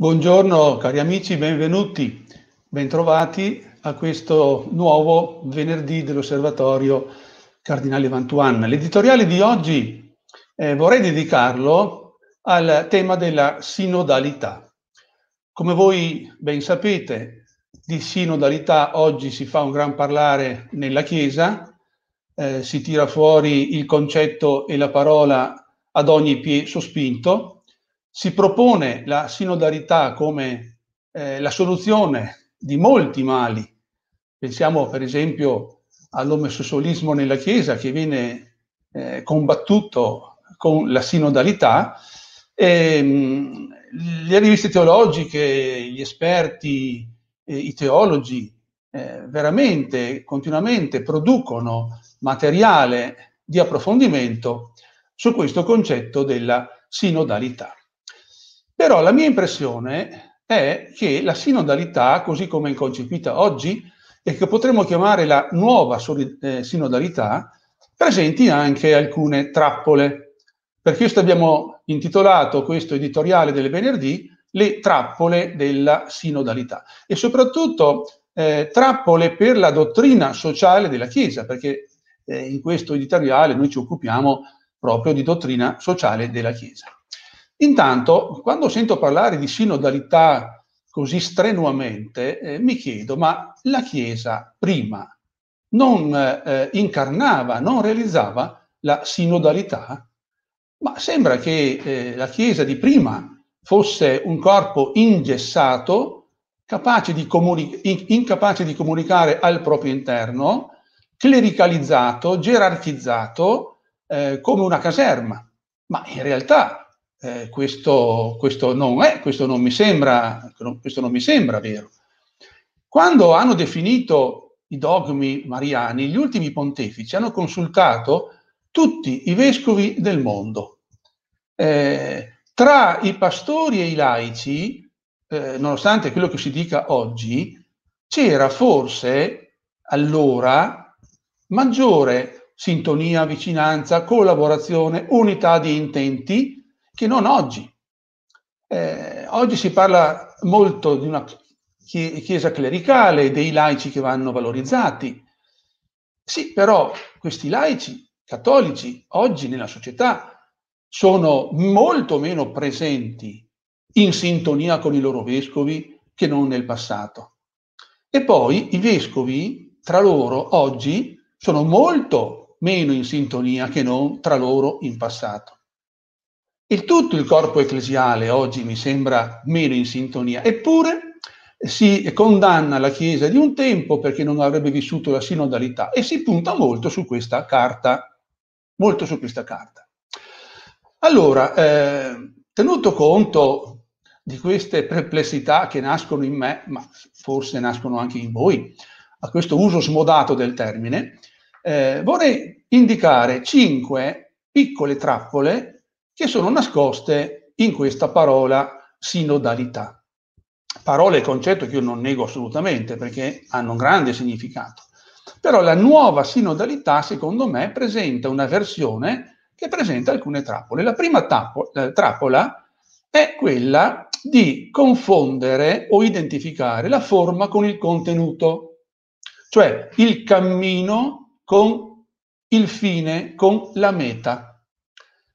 Buongiorno cari amici, benvenuti, bentrovati a questo nuovo venerdì dell'Osservatorio Cardinale Vantuan. L'editoriale di oggi eh, vorrei dedicarlo al tema della sinodalità. Come voi ben sapete, di sinodalità oggi si fa un gran parlare nella Chiesa, eh, si tira fuori il concetto e la parola ad ogni piede sospinto, si propone la sinodalità come eh, la soluzione di molti mali. Pensiamo per esempio all'omosessualismo nella Chiesa che viene eh, combattuto con la sinodalità. E, ehm, mh, le riviste teologiche, gli esperti, eh, i teologi eh, veramente continuamente producono materiale di approfondimento su questo concetto della sinodalità. Però la mia impressione è che la sinodalità, così come è concepita oggi, e che potremmo chiamare la nuova eh, sinodalità, presenti anche alcune trappole. Per questo abbiamo intitolato questo editoriale del venerdì le trappole della sinodalità e soprattutto eh, trappole per la dottrina sociale della Chiesa, perché eh, in questo editoriale noi ci occupiamo proprio di dottrina sociale della Chiesa. Intanto, quando sento parlare di sinodalità così strenuamente, eh, mi chiedo, ma la Chiesa prima non eh, incarnava, non realizzava la sinodalità? Ma sembra che eh, la Chiesa di prima fosse un corpo ingessato, di comuni- in- incapace di comunicare al proprio interno, clericalizzato, gerarchizzato, eh, come una caserma. Ma in realtà eh, questo, questo, non è, questo non, mi sembra, questo non mi sembra vero. Quando hanno definito i dogmi mariani, gli ultimi pontefici hanno consultato tutti i vescovi del mondo. Eh, tra i pastori e i laici, eh, nonostante quello che si dica oggi, c'era forse allora maggiore sintonia, vicinanza, collaborazione, unità di intenti che non oggi. Eh, oggi si parla molto di una chiesa clericale, dei laici che vanno valorizzati. Sì, però questi laici cattolici oggi nella società sono molto meno presenti in sintonia con i loro vescovi che non nel passato. E poi i vescovi tra loro oggi sono molto meno in sintonia che non tra loro in passato. E tutto il corpo ecclesiale oggi mi sembra meno in sintonia, eppure si condanna la Chiesa di un tempo perché non avrebbe vissuto la sinodalità e si punta molto su questa carta, molto su questa carta. Allora, eh, tenuto conto di queste perplessità che nascono in me, ma forse nascono anche in voi, a questo uso smodato del termine, eh, vorrei indicare cinque piccole trappole che sono nascoste in questa parola sinodalità. Parola e concetto che io non nego assolutamente perché hanno un grande significato. Però la nuova sinodalità, secondo me, presenta una versione che presenta alcune trappole. La prima tappo, la eh, trappola è quella di confondere o identificare la forma con il contenuto, cioè il cammino con il fine, con la meta.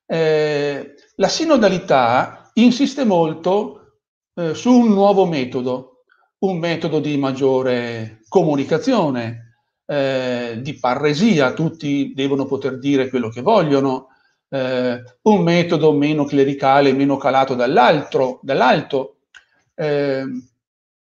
Eh, la sinodalità insiste molto eh, su un nuovo metodo, un metodo di maggiore comunicazione, eh, di parresia, tutti devono poter dire quello che vogliono, eh, un metodo meno clericale, meno calato dall'altro, dall'alto. Eh,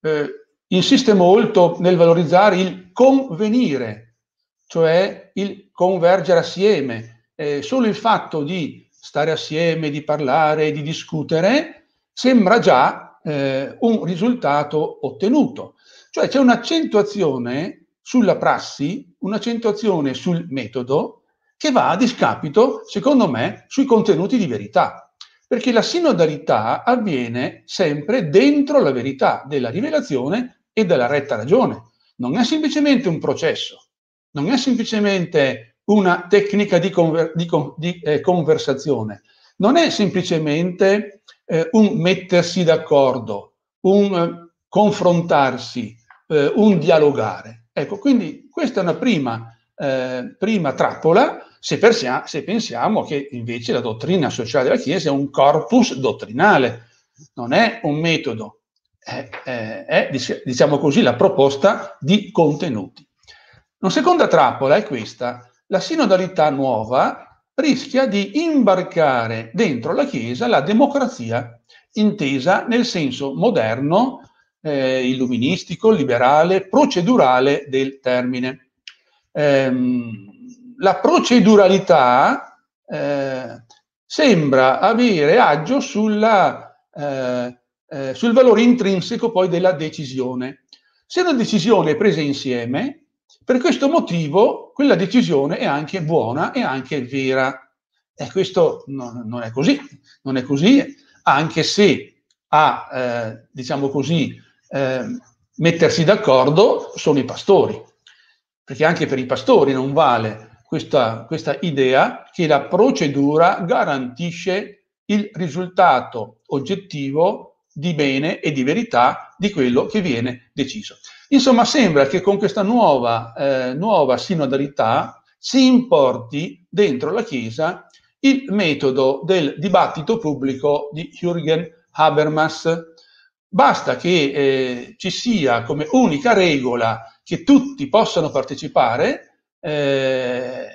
eh, insiste molto nel valorizzare il convenire, cioè il convergere assieme, eh, solo il fatto di stare assieme, di parlare, di discutere, sembra già eh, un risultato ottenuto. Cioè c'è un'accentuazione sulla prassi, un'accentuazione sul metodo che va a discapito, secondo me, sui contenuti di verità. Perché la sinodalità avviene sempre dentro la verità della rivelazione e della retta ragione. Non è semplicemente un processo, non è semplicemente una tecnica di, conver- di, con- di eh, conversazione. Non è semplicemente eh, un mettersi d'accordo, un eh, confrontarsi, eh, un dialogare. Ecco, quindi questa è una prima, eh, prima trappola se, persia- se pensiamo che invece la dottrina sociale della Chiesa è un corpus dottrinale, non è un metodo, è, diciamo così, la proposta di contenuti. Una seconda trappola è questa, la sinodalità nuova rischia di imbarcare dentro la Chiesa la democrazia intesa nel senso moderno, eh, illuministico, liberale, procedurale del termine. Ehm, la proceduralità eh, sembra avere agio sulla, eh, eh sul valore intrinseco poi della decisione. Se una decisione è presa insieme, per questo motivo quella decisione è anche buona e anche vera. E questo non, non è così, non è così, anche se a, eh, diciamo così, eh, mettersi d'accordo sono i pastori, perché anche per i pastori non vale questa, questa idea che la procedura garantisce il risultato oggettivo di bene e di verità di quello che viene deciso. Insomma, sembra che con questa nuova, eh, nuova sinodalità si importi dentro la Chiesa il metodo del dibattito pubblico di Jürgen Habermas. Basta che eh, ci sia come unica regola che tutti possano partecipare, eh,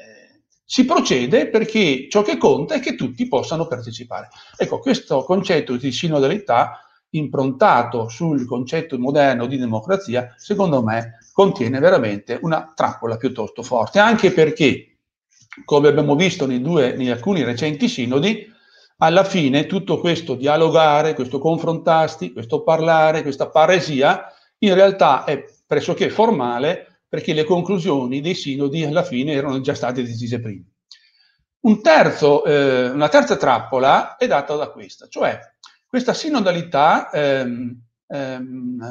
si procede perché ciò che conta è che tutti possano partecipare. Ecco, questo concetto di sinodalità improntato sul concetto moderno di democrazia, secondo me contiene veramente una trappola piuttosto forte, anche perché, come abbiamo visto nei due, in alcuni recenti sinodi, alla fine tutto questo dialogare, questo confrontarsi, questo parlare, questa paresia, in realtà è pressoché formale perché le conclusioni dei sinodi alla fine erano già state decise prima. Un terzo, eh, una terza trappola è data da questa, cioè questa sinodalità ehm, ehm,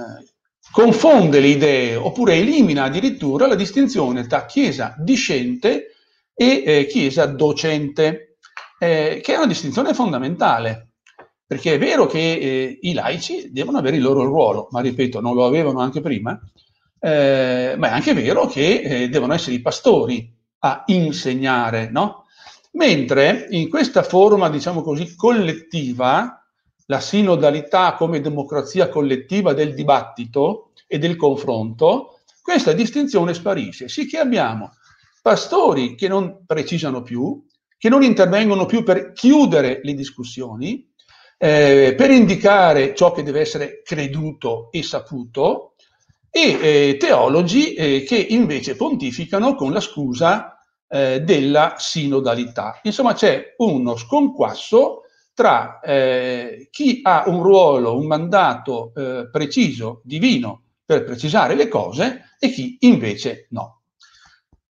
confonde le idee oppure elimina addirittura la distinzione tra Chiesa discente e eh, Chiesa docente, eh, che è una distinzione fondamentale, perché è vero che eh, i laici devono avere il loro ruolo, ma ripeto, non lo avevano anche prima, eh, ma è anche vero che eh, devono essere i pastori a insegnare, no? Mentre in questa forma, diciamo così, collettiva, la sinodalità come democrazia collettiva del dibattito e del confronto, questa distinzione sparisce. Sì che abbiamo pastori che non precisano più, che non intervengono più per chiudere le discussioni, eh, per indicare ciò che deve essere creduto e saputo, e eh, teologi eh, che invece pontificano con la scusa eh, della sinodalità. Insomma, c'è uno sconquasso tra eh, chi ha un ruolo, un mandato eh, preciso, divino, per precisare le cose e chi invece no.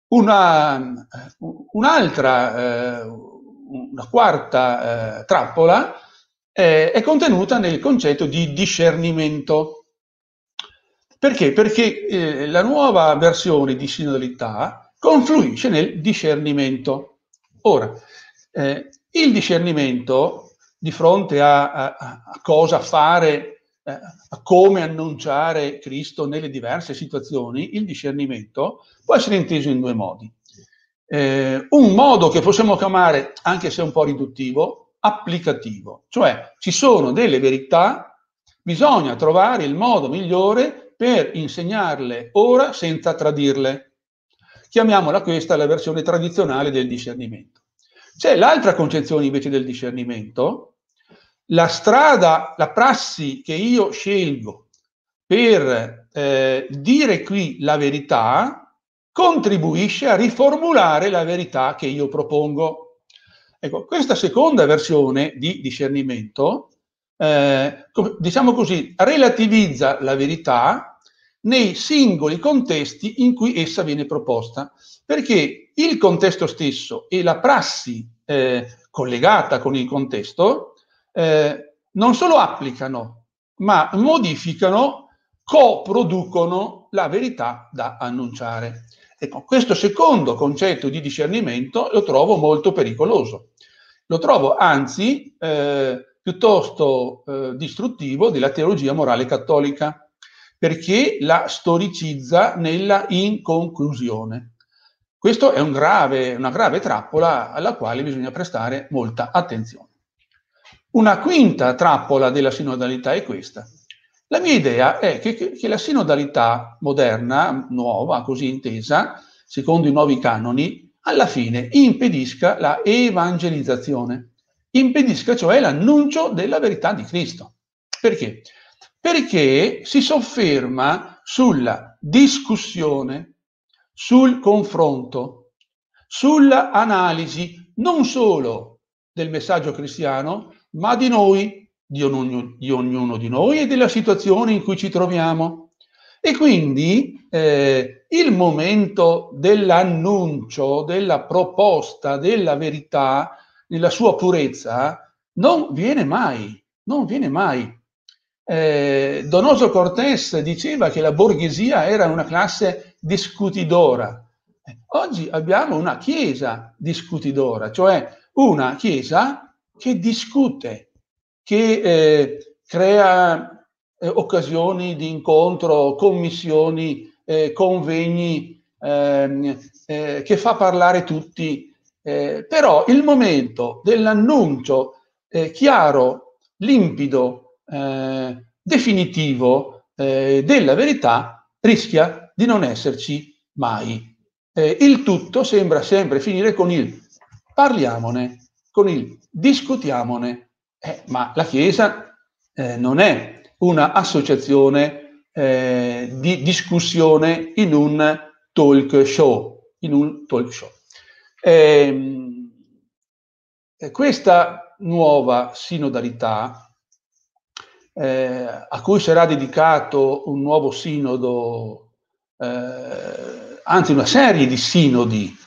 Una, eh, un'altra, eh, una quarta eh, trappola eh, è contenuta nel concetto di discernimento. Perché? Perché la nuova versione di sinodalità confluisce nel discernimento. Ora, il discernimento di fronte a, a, a cosa fare, eh, a come annunciare Cristo nelle diverse situazioni, il discernimento può essere inteso in due modi. Eh, un modo che possiamo chiamare, anche se un po' riduttivo, applicativo, cioè ci sono delle verità, bisogna trovare il modo migliore per insegnarle ora senza tradirle. Chiamiamola questa la versione tradizionale del discernimento. C'è l'altra concezione invece del discernimento, la strada, la prassi che io scelgo per eh, dire qui la verità contribuisce a riformulare la verità che io propongo. Ecco, questa seconda versione di discernimento, eh, diciamo così, relativizza la verità nei singoli contesti in cui essa viene proposta, perché il contesto stesso e la prassi eh, collegata con il contesto eh, non solo applicano, ma modificano, coproducono la verità da annunciare. Ecco, questo secondo concetto di discernimento lo trovo molto pericoloso. Lo trovo anzi eh, piuttosto eh, distruttivo della teologia morale cattolica, perché la storicizza nella inconclusione. Questo è un grave, una grave trappola alla quale bisogna prestare molta attenzione. Una quinta trappola della sinodalità è questa. La mia idea è che, che, che la sinodalità moderna, nuova, così intesa, secondo i nuovi canoni, alla fine impedisca la evangelizzazione, impedisca cioè l'annuncio della verità di Cristo. Perché? Perché si sofferma sulla discussione, sul confronto, sull'analisi non solo del messaggio cristiano, ma di noi, di, ognuno, di ognuno di noi e della situazione in cui ci troviamo. E quindi eh, il momento dell'annuncio, della proposta della verità nella sua purezza non viene mai, non viene mai. Eh, Donoso Cortés diceva che la borghesia era una classe discutidora. Oggi abbiamo una chiesa discutidora, cioè una chiesa che discute, che eh, crea eh, occasioni di incontro, commissioni, eh, convegni, ehm, eh, che fa parlare tutti. Eh, però il momento dell'annuncio eh, chiaro, limpido, definitivo della verità rischia di non esserci mai. il tutto sembra sempre finire con il parliamone con il discutiamone. Eh, ma la Chiesa eh, non è un'associazione eh, di discussione in un talk show. In un talk show. Ehm, eh, questa nuova sinodalità eh, a cui sarà dedicato un nuovo sinodo, eh, anzi una serie di sinodi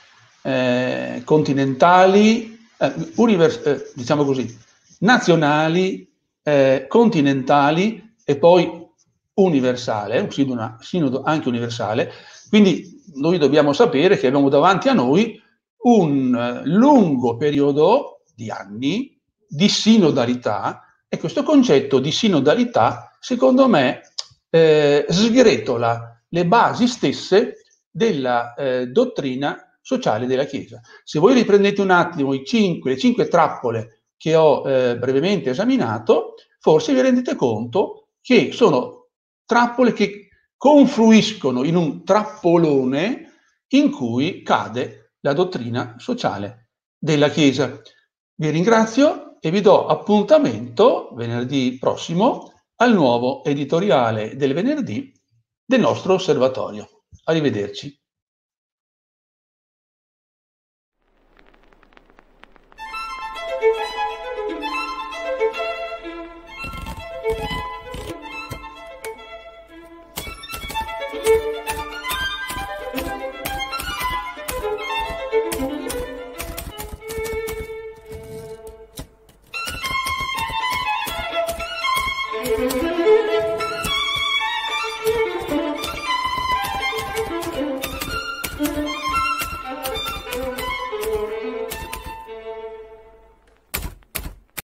continentali eh, univers- eh, diciamo così, nazionali, eh, continentali e poi universale, un sinodo, sinodo anche universale. Quindi noi dobbiamo sapere che abbiamo davanti a noi un eh, lungo periodo di anni di sinodalità e questo concetto di sinodalità, secondo me, eh, sgretola le basi stesse della eh, dottrina sociale della Chiesa. Se voi riprendete un attimo i cinque, le cinque trappole che ho eh, brevemente esaminato, forse vi rendete conto che sono trappole che confluiscono in un trappolone in cui cade la dottrina sociale della Chiesa. Vi ringrazio e vi do appuntamento venerdì prossimo al nuovo editoriale del venerdì del nostro osservatorio. Arrivederci.